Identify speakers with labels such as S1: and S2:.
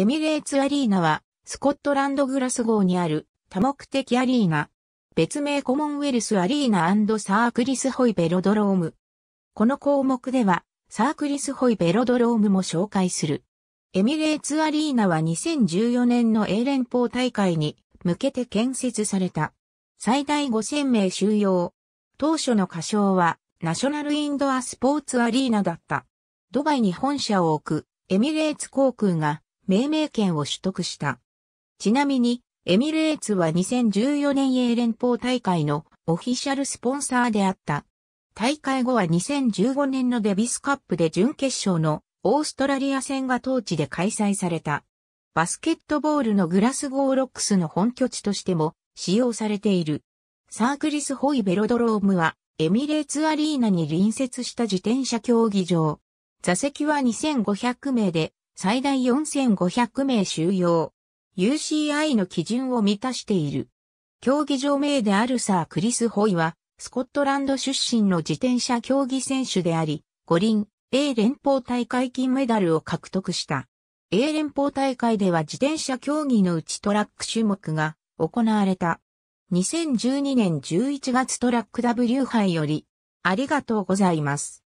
S1: エミレーツアリーナは、スコットランドグラスゴーにある多目的アリーナ。別名コモンウェルスアリーナサークリスホイベロドローム。この項目では、サークリスホイベロドロームも紹介する。エミレーツアリーナは2014年の英連邦大会に向けて建設された。最大5000名収容。当初の歌唱は、ナショナルインドアスポーツアリーナだった。ドバイに本社を置く、エミレーツ航空が、命名権を取得した。ちなみに、エミレーツは2014年英連邦大会のオフィシャルスポンサーであった。大会後は2015年のデビスカップで準決勝のオーストラリア戦が当地で開催された。バスケットボールのグラスゴーロックスの本拠地としても使用されている。サークリスホイベロドロームはエミレーツアリーナに隣接した自転車競技場。座席は2500名で最大4500名収容。UCI の基準を満たしている。競技場名であるサー・クリス・ホイは、スコットランド出身の自転車競技選手であり、五輪 A 連邦大会金メダルを獲得した。A 連邦大会では自転車競技のうちトラック種目が行われた。2012年11月トラック W 杯より、ありがとうございます。